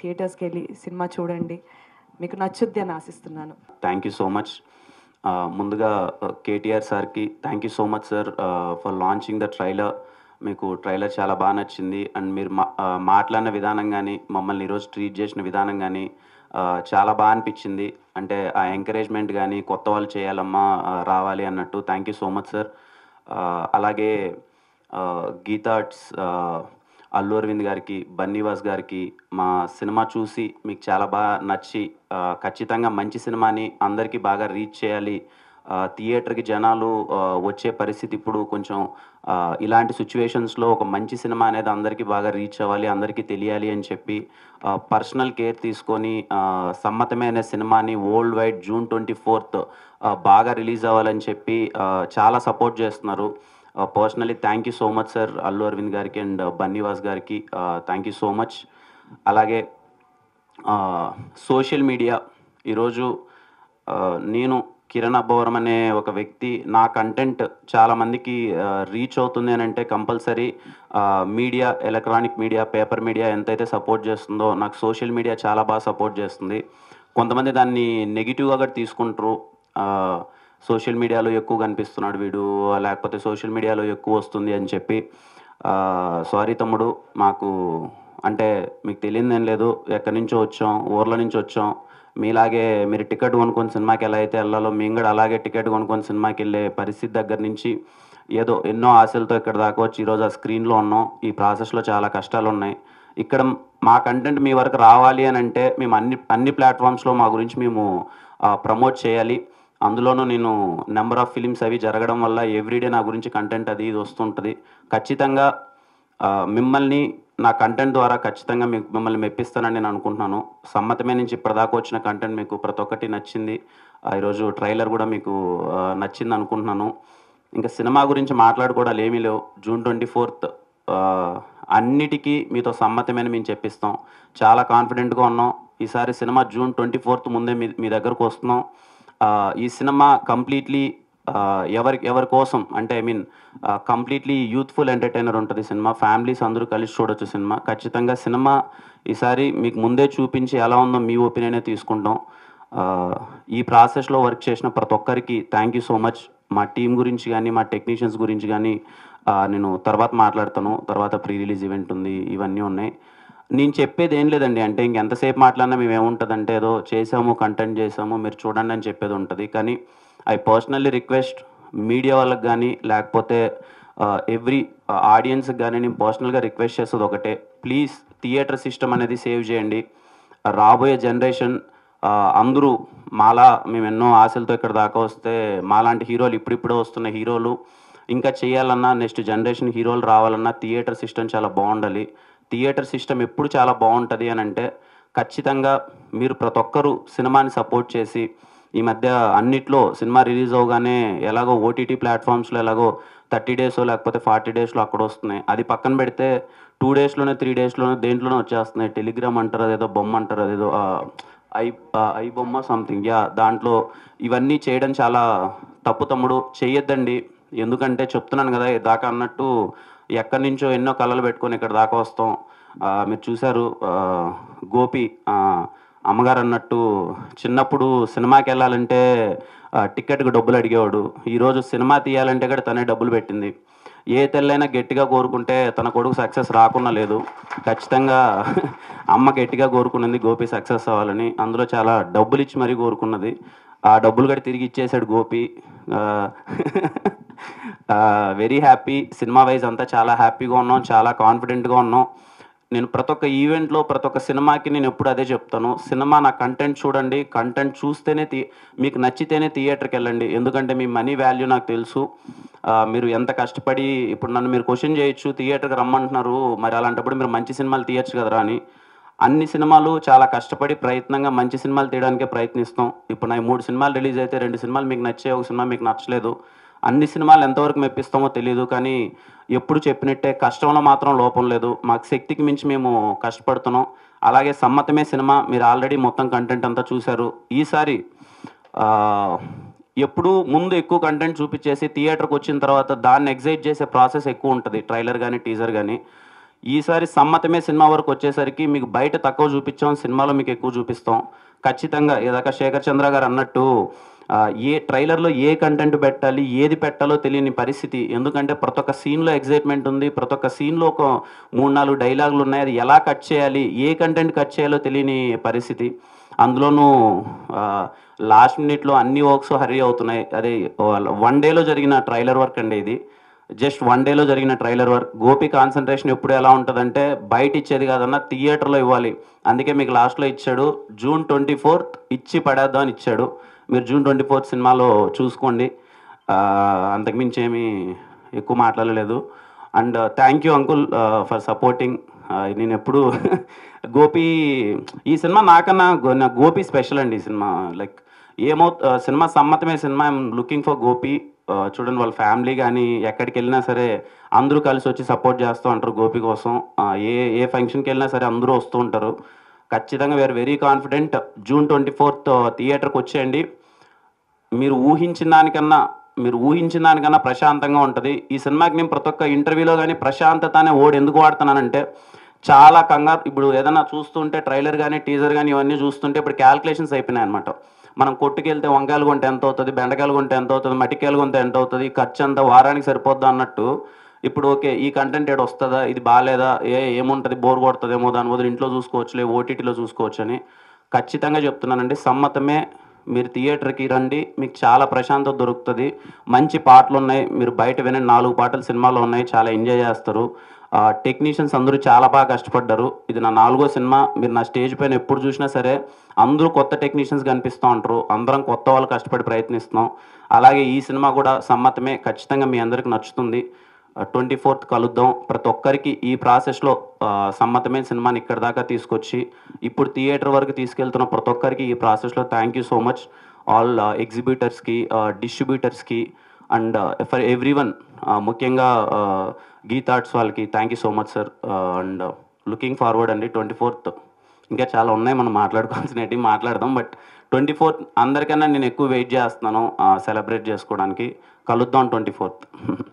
థియేటర్స్కి వెళ్ళి సినిమా చూడండి మీకు నచ్చుద్ది అని ఆశిస్తున్నాను థ్యాంక్ యూ సో మచ్ ముందుగా కేటీఆర్ సార్కి thank you so much sir for launching the trailer మీకు ట్రైలర్ చాలా బాగా నచ్చింది అండ్ మీరు మా మాట్లాడిన విధానం కానీ మమ్మల్ని ఈరోజు ట్రీట్ చేసిన విధానం కానీ చాలా బాగా అనిపించింది అంటే ఆ ఎంకరేజ్మెంట్ కానీ కొత్త వాళ్ళు చేయాలమ్మా రావాలి అన్నట్టు thank you so much sir అలాగే గీతాట్స్ అల్లు అరవింద్ గారికి బన్నీవాస్ గారికి మా సినిమా చూసి మీకు చాలా బాగా నచ్చి ఖచ్చితంగా మంచి సినిమాని అందరికీ బాగా రీచ్ చేయాలి థియేటర్కి జనాలు వచ్చే పరిస్థితి ఇప్పుడు కొంచెం ఇలాంటి సిచ్యువేషన్స్లో ఒక మంచి సినిమా అనేది అందరికీ బాగా రీచ్ అవ్వాలి అందరికీ తెలియాలి అని చెప్పి పర్సనల్ కేర్ తీసుకొని సమ్మతమైన సినిమాని world wide June twenty fourth బాగా రిలీజ్ అవ్వాలని చెప్పి చాలా సపోర్ట్ చేస్తున్నారు personally thank you so much sir Allu Arvind గారికి అండ్ బన్నీవాస్ uh, గారికి థ్యాంక్ యూ సో మచ్ అలాగే సోషల్ uh, మీడియా ఈరోజు uh, నేను కిరణ్ అబ్బవరం అనే ఒక వ్యక్తి నా కంటెంట్ చాలామందికి రీచ్ అవుతుంది అని అంటే compulsory media electronic media paper media ఎంతైతే సపోర్ట్ చేస్తుందో నాకు సోషల్ మీడియా చాలా బాగా సపోర్ట్ చేస్తుంది కొంతమంది దాన్ని నెగిటివ్గా కూడా తీసుకుంటారు సోషల్ మీడియాలో ఎక్కువ కనిపిస్తున్నాడు వీడు లేకపోతే సోషల్ మీడియాలో ఎక్కువ వస్తుంది అని చెప్పి సారీ తమ్ముడు మాకు అంటే మీకు తెలియదేం లేదు ఎక్కడి నుంచో వచ్చాం ఊర్ల నుంచి వచ్చాం మీలాగే మీరు టికెట్ కొనుక్కొని సినిమాకి ఎలా అయితే వెళ్ళాలో మేము కూడా అలాగే టికెట్ కొనుక్కొని సినిమాకి వెళ్ళే పరిస్థితి దగ్గర నుంచి ఏదో ఎన్నో ఆశలతో ఇక్కడ దాకా వచ్చి ఈరోజు ఆ స్క్రీన్లో ఉన్నాం ఈ ప్రాసెస్లో చాలా కష్టాలు ఉన్నాయి ఇక్కడ మా కంటెంట్ మీ వరకు రావాలి అని అంటే మేము అన్ని అన్ని ప్లాట్ఫామ్స్లో మా గురించి మేము ప్రమోట్ చేయాలి అందులోనూ నేను నెంబర్ ఆఫ్ ఫిలిమ్స్ అవి జరగడం వల్ల ఎవ్రీడే నా గురించి కంటెంట్ అది ఇది వస్తుంటుంది ఖచ్చితంగా మిమ్మల్ని నా కంటెంట్ ద్వారా ఖచ్చితంగా మీకు మిమ్మల్ని మెప్పిస్తానని నేను అనుకుంటున్నాను సమ్మతమే నుంచి ఇప్పటిదాకా వచ్చిన కంటెంట్ మీకు ప్రతి ఒక్కటి నచ్చింది ఈరోజు ట్రైలర్ కూడా మీకు నచ్చింది అనుకుంటున్నాను ఇంకా సినిమా గురించి మాట్లాడుకోవడాలు ఏమీ లేవు జూన్ ట్వంటీ ఫోర్త్ అన్నిటికీ మీతో సమ్మతమైన మేము చెప్పిస్తాం చాలా కాన్ఫిడెంట్గా ఉన్నాం ఈసారి సినిమా జూన్ ట్వంటీ ఫోర్త్ ముందే మీ మీ దగ్గరకు వస్తున్నాం ఈ సినిమా కంప్లీట్లీ ఎవరి ఎవరి కోసం అంటే I mean completely youthful entertainer ఉంటుంది సినిమా ఫ్యామిలీస్ అందరూ కలిసి చూడొచ్చు సినిమా ఖచ్చితంగా సినిమా ఈసారి మీకు ముందే చూపించి ఎలా ఉందో మీ ఒపీనియనే తీసుకుంటాం ఈ ప్రాసెస్లో వర్క్ చేసిన ప్రతి ఒక్కరికి థ్యాంక్ యూ సో మచ్ మా టీం గురించి కానీ మా టెక్నీషియన్స్ గురించి కానీ నేను తర్వాత మాట్లాడతాను తర్వాత ప్రీ రిలీజ్ ఈవెంట్ ఉంది ఇవన్నీ ఉన్నాయి నేను చెప్పేది ఏం లేదండి అంటే ఇంకెంతసేపు మాట్లాడినా మేము అంటే ఏదో చేసాము కంటెంట్ చేసాము మీరు చూడండి అని చెప్పేది ఉంటుంది కానీ ఐ పర్సనల్లీ రిక్వెస్ట్ మీడియా వాళ్ళకి కానీ లేకపోతే ఎవ్రీ ఆడియన్స్కి కానీ నేను పర్సనల్గా రిక్వెస్ట్ చేస్తుంది ఒకటే ప్లీజ్ థియేటర్ సిస్టమ్ అనేది సేవ్ చేయండి రాబోయే జనరేషన్ అందరూ మాలా మేము ఎన్నో ఆశలతో ఇక్కడ దాకా వస్తే మాలాంటి హీరోలు ఇప్పుడిప్పుడే వస్తున్న హీరోలు ఇంకా చేయాలన్నా నెక్స్ట్ జనరేషన్ హీరోలు రావాలన్నా థియేటర్ సిస్టమ్ చాలా బాగుండాలి థియేటర్ సిస్టమ్ ఎప్పుడు చాలా బాగుంటుంది అని అంటే ఖచ్చితంగా మీరు ప్రతి ఒక్కరూ సినిమాని సపోర్ట్ చేసి ఈ మధ్య అన్నిట్లో సినిమా రిలీజ్ అవగానే ఎలాగో ఓటీటీ ప్లాట్ఫామ్స్లో ఎలాగో థర్టీ డేస్ లేకపోతే ఫార్టీ డేస్లో అక్కడ వస్తున్నాయి అది పక్కన పెడితే టూ డేస్లోనే త్రీ డేస్లోనే దేంట్లోనే వచ్చేస్తున్నాయి టెలిగ్రామ్ అంటారు అదేదో బొమ్మ అంటారు అదేదో I iBomma something yeah దాంట్లో ఇవన్నీ చేయడం చాలా తప్పు తమ్ముడు చేయొద్దండి ఎందుకంటే చెప్తున్నాను కదా దాకా అన్నట్టు ఎక్కడి నుంచో ఎన్నో కళలు పెట్టుకొని ఇక్కడ దాకా వస్తాం మీరు చూశారు గోపి అమ్మగారు అన్నట్టు చిన్నప్పుడు సినిమాకి వెళ్ళాలంటే టికెట్కి డబ్బులు అడిగేవాడు ఈరోజు సినిమా తీయాలంటే కూడా తనే డబ్బులు పెట్టింది ఏ తెల్లైనా గట్టిగా కోరుకుంటే తన కొడుకు సక్సెస్ రాకుండా లేదు ఖచ్చితంగా అమ్మ గట్టిగా కోరుకున్నది గోపి సక్సెస్ అవ్వాలని అందులో చాలా డబ్బులు ఇచ్చి మరీ కోరుకున్నది ఆ డబ్బులు కూడా తిరిగి ఇచ్చేశాడు Gopi very happy cinema wise అంతా చాలా హ్యాపీగా ఉన్నాం చాలా కాన్ఫిడెంట్గా ఉన్నాం నేను ప్రతి ఒక్క ఈవెంట్లో ప్రతి ఒక్క సినిమాకి నేను ఎప్పుడు అదే చెప్తాను సినిమా నా కంటెంట్ చూడండి కంటెంట్ చూస్తేనే తీ మీకు నచ్చితేనే థియేటర్కి వెళ్ళండి ఎందుకంటే మీ మనీ వాల్యూ నాకు తెలుసు మీరు ఎంత కష్టపడి ఇప్పుడు నన్ను మీరు క్వశ్చన్ చేయొచ్చు థియేటర్కి రమ్మంటున్నారు మరి అలాంటప్పుడు మీరు మంచి సినిమాలు తీయచ్చు కదరా అని అన్ని సినిమాలు చాలా కష్టపడి ప్రయత్నంగా మంచి సినిమాలు తీయడానికే ప్రయత్నిస్తాం ఇప్పుడు నా మూడు సినిమాలు రిలీజ్ అయితే రెండు సినిమాలు మీకు నచ్చే ఒక సినిమా మీకు నచ్చలేదు అన్ని సినిమాలు ఎంతవరకు మెప్పిస్తామో తెలియదు కానీ ఎప్పుడు చెప్పినట్టే కష్టంలో మాత్రం లోపం లేదు మాకు శక్తికి మించి మేము కష్టపడుతున్నాం అలాగే సమ్మతమే సినిమా మీరు ఆల్రెడీ మొత్తం కంటెంట్ అంతా చూశారు ఈసారి ఎప్పుడు ముందు ఎక్కువ కంటెంట్ చూపించేసి థియేటర్కి వచ్చిన తర్వాత దాన్ని ఎగ్జైట్ చేసే ప్రాసెస్ ఎక్కువ ఉంటుంది ట్రైలర్ కానీ టీజర్ కానీ ఈసారి సమ్మతమే సినిమా వరకు వచ్చేసరికి మీకు బయట తక్కువ చూపించాం సినిమాలో మీకు ఎక్కువ చూపిస్తాం ఖచ్చితంగా ఏదాకా శేఖర్ చంద్ర గారు అన్నట్టు ఏ ట్రైలర్లో ఏ కంటెంట్ పెట్టాలి ఏది పెట్టాలో తెలియని పరిస్థితి ఎందుకంటే ప్రతి ఒక్క సీన్లో ఎగ్జైట్మెంట్ ఉంది ప్రతి ఒక్క సీన్లో ఒక మూడు నాలుగు డైలాగులు ఉన్నాయి అది ఎలా కట్ చేయాలి ఏ కంటెంట్ కట్ చేయాలో తెలియని పరిస్థితి అందులోనూ లాస్ట్ మినిట్లో అన్ని వర్క్స్ హరీ అవుతున్నాయి అదే వన్ డేలో జరిగిన ట్రైలర్ వర్క్ అండి ఇది జస్ట్ వన్ డేలో జరిగిన ట్రైలర్ వర్క్ గోపి కాన్సన్ట్రేషన్ ఎప్పుడు ఎలా ఉంటుందంటే బయట ఇచ్చేది కాదన్న థియేటర్లో ఇవ్వాలి అందుకే మీకు లాస్ట్లో ఇచ్చాడు జూన్ ట్వంటీ ఫోర్త్ ఇచ్చి పడేద్దాం అని ఇచ్చాడు మీరు జూన్ ట్వంటీ ఫోర్త్ సినిమాలో చూసుకోండి అంతకుమించి ఏమీ ఎక్కువ మాట్లాడలేదు and thank you uncle for supporting నేను ఎప్పుడు గోపి ఈ సినిమా నాకన్నా నా గోపి స్పెషల్ అండి ఈ సినిమా లైక్ ఏమో cinema Sammathame cinema I'm looking for Gopi చూడండి వాళ్ళ ఫ్యామిలీ కానీ ఎక్కడికి వెళ్ళినా సరే అందరూ కలిసి వచ్చి సపోర్ట్ చేస్తూ ఉంటారు గోపి కోసం ఏ ఏ ఫంక్షన్కి వెళ్ళినా సరే అందరూ వస్తూ ఉంటారు ఖచ్చితంగా we're very confident June twenty fourth థియేటర్కి వచ్చేయండి మీరు ఊహించిన దానికన్నా మీరు ఊహించిన దానికన్నా ప్రశాంతంగా ఉంటుంది ఈ సినిమాకి నేను ప్రతి ఒక్క ఇంటర్వ్యూలో కానీ ప్రశాంతత అనే ఓడి ఎందుకు వాడుతున్నానంటే చాలా కంగారు ఇప్పుడు ఏదైనా చూస్తుంటే ట్రైలర్ కానీ టీజర్ కానీ ఇవన్నీ చూస్తుంటే ఇప్పుడు క్యాల్కులేషన్స్ అయిపోయినాయి అనమాట మనం కొట్టుకెళ్తే వంకాయలు కొంటే ఎంత అవుతుంది బెండకాయలు కొంటే ఎంత అవుతుంది మటికాయలు కొంటే ఎంత అవుతుంది ఖర్చు అంతా వారానికి సరిపోద్ది అన్నట్టు ఇప్పుడు ఓకే ఈ కంటెంట్ ఏడు వస్తుందా ఇది బాగాలేదా ఏ ఏముంటుంది బోర్ కొడుతుందేమో దాని వదిలి ఇంట్లో చూసుకోవచ్చులే ఓటీటీలో చూసుకోవచ్చు అని ఖచ్చితంగా చెప్తున్నానండి సమ్మతమే మీరు థియేటర్కి రండి మీకు చాలా ప్రశాంతత దొరుకుతుంది మంచి పాటలు ఉన్నాయి మీరు బయట వినే నాలుగు పాటలు సినిమాలో ఉన్నాయి చాలా ఎంజాయ్ చేస్తారు టెక్నీషియన్స్ అందరూ చాలా బాగా కష్టపడ్డారు ఇది నా నాలుగో సినిమా మీరు నా స్టేజ్ పైన ఎప్పుడు చూసినా సరే అందరూ కొత్త టెక్నీషియన్స్ కనిపిస్తూ ఉంటారు అందరం కొత్త వాళ్ళు కష్టపడి ప్రయత్నిస్తున్నాం అలాగే ఈ సినిమా కూడా సమ్మతమే ఖచ్చితంగా మీ అందరికి నచ్చుతుంది ట్వంటీ ఫోర్త్ కలుద్దాం ప్రతి ఒక్కరికి ఈ ప్రాసెస్లో సమ్మతమైన సినిమాని ఇక్కడ దాకా తీసుకొచ్చి ఇప్పుడు థియేటర్ వరకు తీసుకెళ్తున్న ప్రతి ఒక్కరికి ఈ ప్రాసెస్లో thank you so much all ఎగ్జిబ్యూటర్స్కి డిస్ట్రిబ్యూటర్స్కి అండ్ ఫర్ ఎవ్రీ వన్ ముఖ్యంగా గీత ఆర్ట్స్ వాళ్ళకి thank you so much sir and looking forward అండి ట్వంటీ ఫోర్త్ ఇంకా చాలా ఉన్నాయి మనం మాట్లాడుకోవాల్సినవి మాట్లాడదాం బట్ ట్వంటీ ఫోర్త్ అందరికన్నా నేను ఎక్కువ వెయిట్ చేస్తున్నాను సెలబ్రేట్ చేసుకోవడానికి కలుద్దాం ట్వంటీ ఫోర్త్